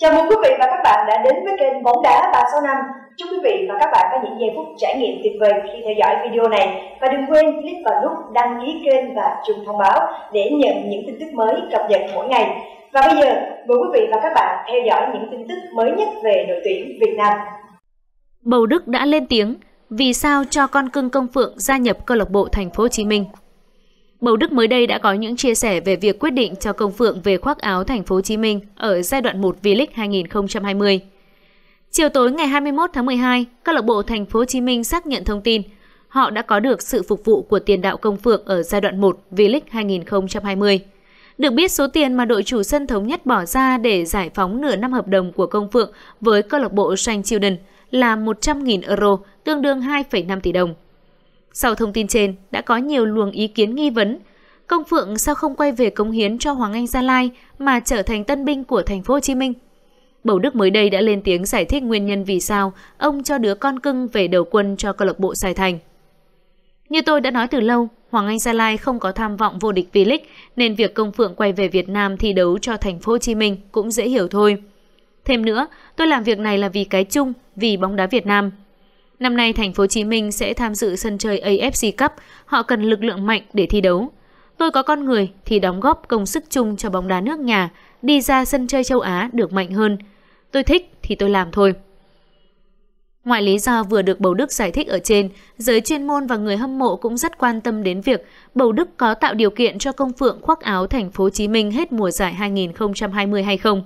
Chào mừng quý vị và các bạn đã đến với kênh Bóng đá 365. Chúc quý vị và các bạn có những giây phút trải nghiệm tuyệt vời khi theo dõi video này và đừng quên click vào nút đăng ký kênh và chuông thông báo để nhận những tin tức mới cập nhật mỗi ngày. Và bây giờ, mời quý vị và các bạn theo dõi những tin tức mới nhất về đội tuyển Việt Nam. Bầu Đức đã lên tiếng vì sao cho con cưng công phượng gia nhập câu lạc bộ Thành phố Hồ Chí Minh Bầu Đức mới đây đã có những chia sẻ về việc quyết định cho Công Phượng về khoác áo thành phố Hồ Chí Minh ở giai đoạn 1 V-League 2020. Chiều tối ngày 21 tháng 12, câu lạc bộ thành phố Hồ Chí Minh xác nhận thông tin họ đã có được sự phục vụ của tiền đạo Công Phượng ở giai đoạn 1 V-League 2020. Được biết số tiền mà đội chủ sân thống nhất bỏ ra để giải phóng nửa năm hợp đồng của Công Phượng với câu lạc bộ Saint Children là 100.000 euro, tương đương 2,5 tỷ đồng. Sau thông tin trên, đã có nhiều luồng ý kiến nghi vấn. Công Phượng sao không quay về cống hiến cho Hoàng Anh Gia Lai mà trở thành tân binh của thành phố Hồ Chí Minh? Bầu Đức mới đây đã lên tiếng giải thích nguyên nhân vì sao ông cho đứa con cưng về đầu quân cho câu lạc bộ Sài Thành. Như tôi đã nói từ lâu, Hoàng Anh Gia Lai không có tham vọng vô địch V-League nên việc Công Phượng quay về Việt Nam thi đấu cho thành phố Hồ Chí Minh cũng dễ hiểu thôi. Thêm nữa, tôi làm việc này là vì cái chung, vì bóng đá Việt Nam, Năm nay thành phố Hồ Chí Minh sẽ tham dự sân chơi AFC Cup, họ cần lực lượng mạnh để thi đấu. Tôi có con người thì đóng góp công sức chung cho bóng đá nước nhà, đi ra sân chơi châu Á được mạnh hơn. Tôi thích thì tôi làm thôi. Ngoài lý do vừa được Bầu Đức giải thích ở trên, giới chuyên môn và người hâm mộ cũng rất quan tâm đến việc Bầu Đức có tạo điều kiện cho Công Phượng khoác áo thành phố Hồ Chí Minh hết mùa giải 2020 hay không.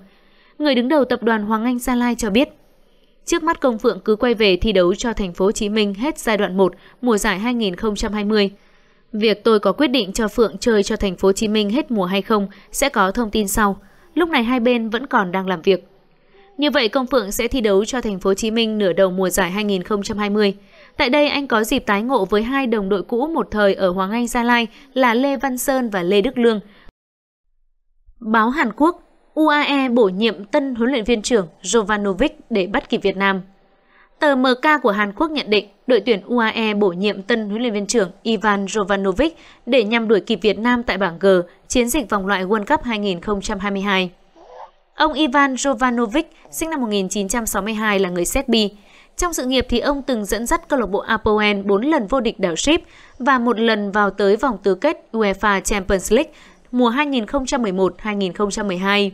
Người đứng đầu tập đoàn Hoàng Anh Gia Lai cho biết, Trước mắt Công Phượng cứ quay về thi đấu cho thành phố Hồ Chí Minh hết giai đoạn 1 mùa giải 2020. Việc tôi có quyết định cho Phượng chơi cho thành phố Hồ Chí Minh hết mùa hay không sẽ có thông tin sau. Lúc này hai bên vẫn còn đang làm việc. Như vậy Công Phượng sẽ thi đấu cho thành phố Hồ Chí Minh nửa đầu mùa giải 2020. Tại đây anh có dịp tái ngộ với hai đồng đội cũ một thời ở Hoàng Anh Gia Lai là Lê Văn Sơn và Lê Đức Lương. Báo Hàn Quốc UAE bổ nhiệm tân huấn luyện viên trưởng Jovanovic để bắt kịp Việt Nam. Tờ MK của Hàn Quốc nhận định đội tuyển UAE bổ nhiệm tân huấn luyện viên trưởng Ivan Jovanovic để nhằm đuổi kịp Việt Nam tại bảng G, chiến dịch vòng loại World Cup 2022. Ông Ivan Jovanovic, sinh năm 1962 là người Serbia. Trong sự nghiệp thì ông từng dẫn dắt câu lạc bộ Apoel 4 lần vô địch đảo ship và một lần vào tới vòng tứ kết UEFA Champions League mùa 2011-2012.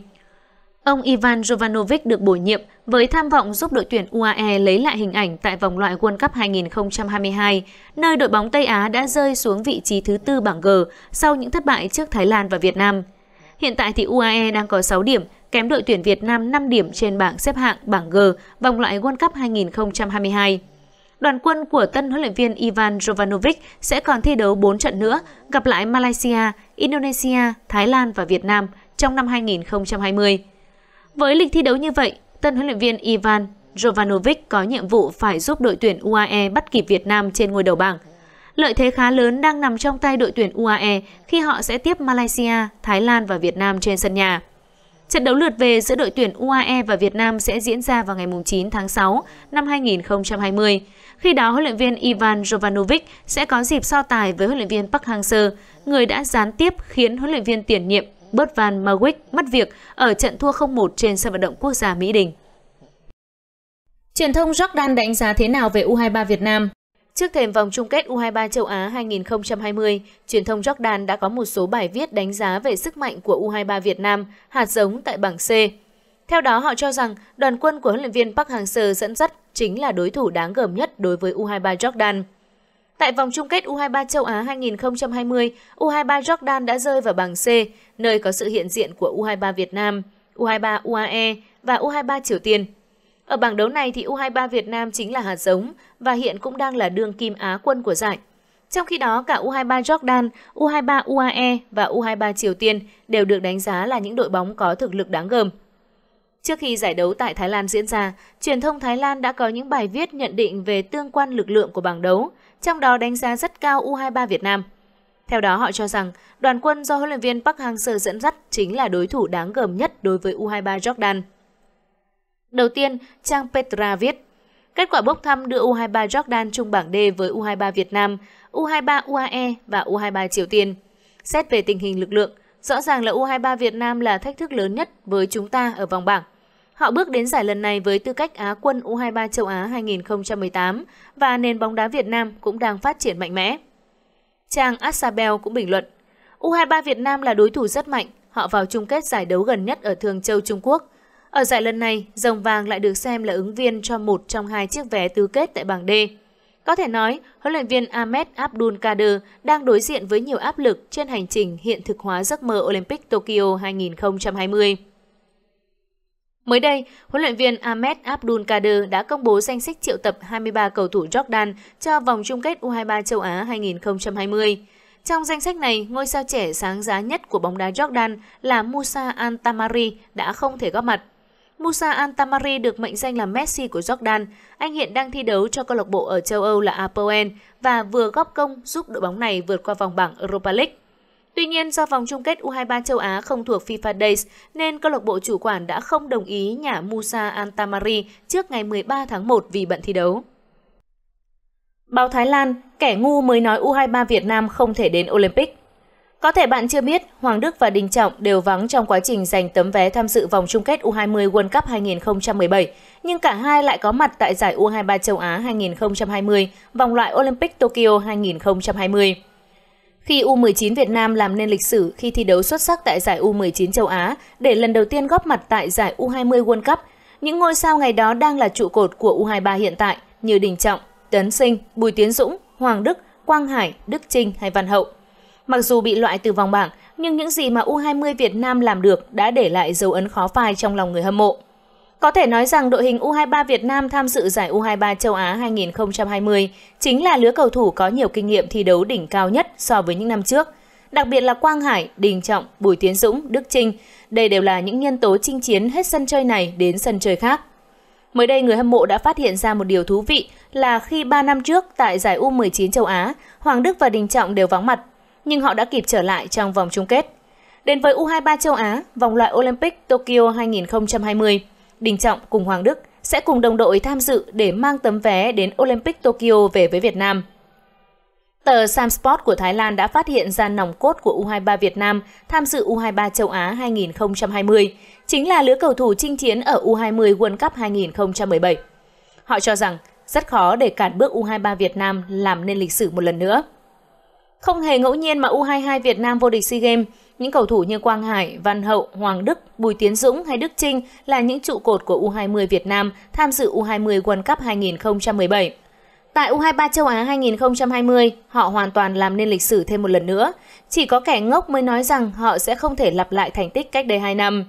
Ông Ivan Jovanovic được bổ nhiệm với tham vọng giúp đội tuyển UAE lấy lại hình ảnh tại vòng loại World Cup 2022, nơi đội bóng Tây Á đã rơi xuống vị trí thứ tư bảng G sau những thất bại trước Thái Lan và Việt Nam. Hiện tại thì UAE đang có 6 điểm, kém đội tuyển Việt Nam 5 điểm trên bảng xếp hạng bảng G vòng loại World Cup 2022. Đoàn quân của tân huấn luyện viên Ivan Jovanovic sẽ còn thi đấu 4 trận nữa, gặp lại Malaysia, Indonesia, Thái Lan và Việt Nam trong năm 2020. Với lịch thi đấu như vậy, tân huấn luyện viên Ivan Jovanovic có nhiệm vụ phải giúp đội tuyển UAE bắt kịp Việt Nam trên ngôi đầu bảng. Lợi thế khá lớn đang nằm trong tay đội tuyển UAE khi họ sẽ tiếp Malaysia, Thái Lan và Việt Nam trên sân nhà. Trận đấu lượt về giữa đội tuyển UAE và Việt Nam sẽ diễn ra vào ngày 9 tháng 6 năm 2020. Khi đó, huấn luyện viên Ivan Jovanovic sẽ có dịp so tài với huấn luyện viên Park Hang-seo, người đã gián tiếp khiến huấn luyện viên tiền nhiệm Bert Van Marwijk mất việc ở trận thua 0-1 trên sân vận động quốc gia Mỹ Đình. Truyền thông Jordan đánh giá thế nào về U23 Việt Nam? Trước thềm vòng chung kết U23 châu Á 2020, truyền thông Jordan đã có một số bài viết đánh giá về sức mạnh của U23 Việt Nam, hạt giống tại bảng C. Theo đó, họ cho rằng đoàn quân của huấn luyện viên Park Hang-seo dẫn dắt chính là đối thủ đáng gờm nhất đối với U23 Jordan. Tại vòng chung kết U23 châu Á 2020, U23 Jordan đã rơi vào bảng C, nơi có sự hiện diện của U23 Việt Nam, U23 UAE và U23 Triều Tiên. Ở bảng đấu này thì U23 Việt Nam chính là hạt giống và hiện cũng đang là đương kim Á quân của giải. Trong khi đó, cả U23 Jordan, U23 UAE và U23 Triều Tiên đều được đánh giá là những đội bóng có thực lực đáng gờm. Trước khi giải đấu tại Thái Lan diễn ra, truyền thông Thái Lan đã có những bài viết nhận định về tương quan lực lượng của bảng đấu, trong đó đánh giá rất cao U23 Việt Nam. Theo đó, họ cho rằng đoàn quân do huấn luyện viên Park Hang-seo dẫn dắt chính là đối thủ đáng gờm nhất đối với U23 Jordan. Đầu tiên, trang Petra viết, Kết quả bốc thăm đưa U23 Jordan chung bảng D với U23 Việt Nam, U23 UAE và U23 Triều Tiên. Xét về tình hình lực lượng, rõ ràng là U23 Việt Nam là thách thức lớn nhất với chúng ta ở vòng bảng. Họ bước đến giải lần này với tư cách Á quân U23 châu Á 2018 và nền bóng đá Việt Nam cũng đang phát triển mạnh mẽ. Trang Asabel cũng bình luận, U23 Việt Nam là đối thủ rất mạnh, họ vào chung kết giải đấu gần nhất ở Thường Châu Trung Quốc – ở giải lần này, dòng vàng lại được xem là ứng viên cho một trong hai chiếc vé tứ kết tại bảng D. Có thể nói, huấn luyện viên Ahmed Abdul Kader đang đối diện với nhiều áp lực trên hành trình hiện thực hóa giấc mơ Olympic Tokyo 2020. Mới đây, huấn luyện viên Ahmed Abdul Kader đã công bố danh sách triệu tập 23 cầu thủ Jordan cho vòng chung kết U23 châu Á 2020. Trong danh sách này, ngôi sao trẻ sáng giá nhất của bóng đá Jordan là Musa Antamari đã không thể góp mặt. Musa Antamari được mệnh danh là Messi của Jordan. Anh hiện đang thi đấu cho câu lạc bộ ở châu Âu là Apoel và vừa góp công giúp đội bóng này vượt qua vòng bảng Europa League. Tuy nhiên, do vòng chung kết U23 châu Á không thuộc FIFA Days, nên câu lạc bộ chủ quản đã không đồng ý nhả Musa Antamari trước ngày 13 tháng 1 vì bận thi đấu. Báo Thái Lan, kẻ ngu mới nói U23 Việt Nam không thể đến Olympic. Có thể bạn chưa biết, Hoàng Đức và Đình Trọng đều vắng trong quá trình giành tấm vé tham dự vòng chung kết U20 World Cup 2017, nhưng cả hai lại có mặt tại giải U23 châu Á 2020, vòng loại Olympic Tokyo 2020. Khi U19 Việt Nam làm nên lịch sử khi thi đấu xuất sắc tại giải U19 châu Á để lần đầu tiên góp mặt tại giải U20 World Cup, những ngôi sao ngày đó đang là trụ cột của U23 hiện tại như Đình Trọng, Tấn Sinh, Bùi Tiến Dũng, Hoàng Đức, Quang Hải, Đức Trinh hay Văn Hậu – Mặc dù bị loại từ vòng bảng, nhưng những gì mà U20 Việt Nam làm được đã để lại dấu ấn khó phai trong lòng người hâm mộ. Có thể nói rằng đội hình U23 Việt Nam tham dự giải U23 châu Á 2020 chính là lứa cầu thủ có nhiều kinh nghiệm thi đấu đỉnh cao nhất so với những năm trước. Đặc biệt là Quang Hải, Đình Trọng, Bùi Tiến Dũng, Đức Trinh, đây đều là những nhân tố chinh chiến hết sân chơi này đến sân chơi khác. Mới đây người hâm mộ đã phát hiện ra một điều thú vị là khi 3 năm trước tại giải U19 châu Á, Hoàng Đức và Đình Trọng đều vắng mặt nhưng họ đã kịp trở lại trong vòng chung kết. Đến với U23 châu Á, vòng loại Olympic Tokyo 2020, Đình Trọng cùng Hoàng Đức sẽ cùng đồng đội tham dự để mang tấm vé đến Olympic Tokyo về với Việt Nam. Tờ Sam Sport của Thái Lan đã phát hiện ra nòng cốt của U23 Việt Nam tham dự U23 châu Á 2020, chính là lứa cầu thủ chinh chiến ở U20 World Cup 2017. Họ cho rằng rất khó để cản bước U23 Việt Nam làm nên lịch sử một lần nữa. Không hề ngẫu nhiên mà U22 Việt Nam vô địch SEA Games, những cầu thủ như Quang Hải, Văn Hậu, Hoàng Đức, Bùi Tiến Dũng hay Đức Trinh là những trụ cột của U20 Việt Nam tham dự U20 World Cup 2017. Tại U23 châu Á 2020, họ hoàn toàn làm nên lịch sử thêm một lần nữa. Chỉ có kẻ ngốc mới nói rằng họ sẽ không thể lặp lại thành tích cách đây 2 năm.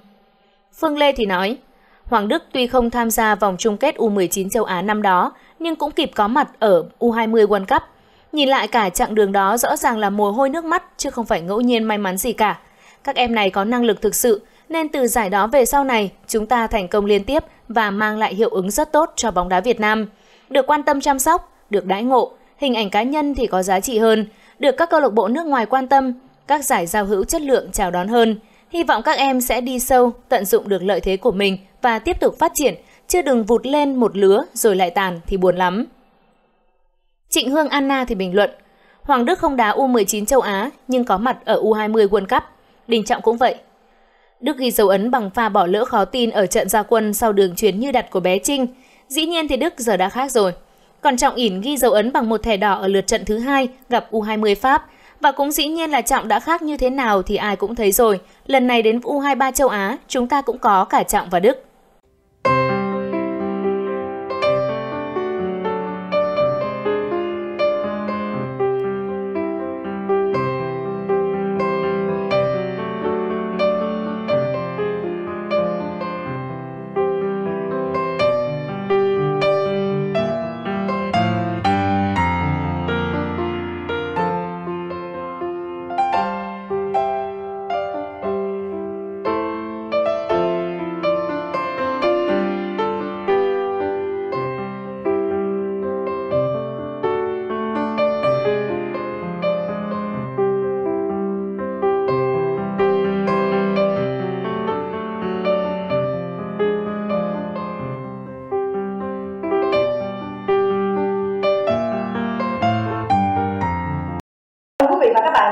Phương Lê thì nói, Hoàng Đức tuy không tham gia vòng chung kết U19 châu Á năm đó, nhưng cũng kịp có mặt ở U20 World Cup – Nhìn lại cả chặng đường đó rõ ràng là mồ hôi nước mắt chứ không phải ngẫu nhiên may mắn gì cả. Các em này có năng lực thực sự nên từ giải đó về sau này chúng ta thành công liên tiếp và mang lại hiệu ứng rất tốt cho bóng đá Việt Nam. Được quan tâm chăm sóc, được đãi ngộ, hình ảnh cá nhân thì có giá trị hơn, được các câu lạc bộ nước ngoài quan tâm, các giải giao hữu chất lượng chào đón hơn. Hy vọng các em sẽ đi sâu, tận dụng được lợi thế của mình và tiếp tục phát triển, chưa đừng vụt lên một lứa rồi lại tàn thì buồn lắm. Trịnh Hương Anna thì bình luận, Hoàng Đức không đá U19 châu Á nhưng có mặt ở U20 World Cup, Đình Trọng cũng vậy. Đức ghi dấu ấn bằng pha bỏ lỡ khó tin ở trận gia quân sau đường chuyến như đặt của bé Trinh. Dĩ nhiên thì Đức giờ đã khác rồi. Còn Trọng ỉn ghi dấu ấn bằng một thẻ đỏ ở lượt trận thứ hai gặp U20 Pháp. Và cũng dĩ nhiên là Trọng đã khác như thế nào thì ai cũng thấy rồi. Lần này đến U23 châu Á, chúng ta cũng có cả Trọng và Đức.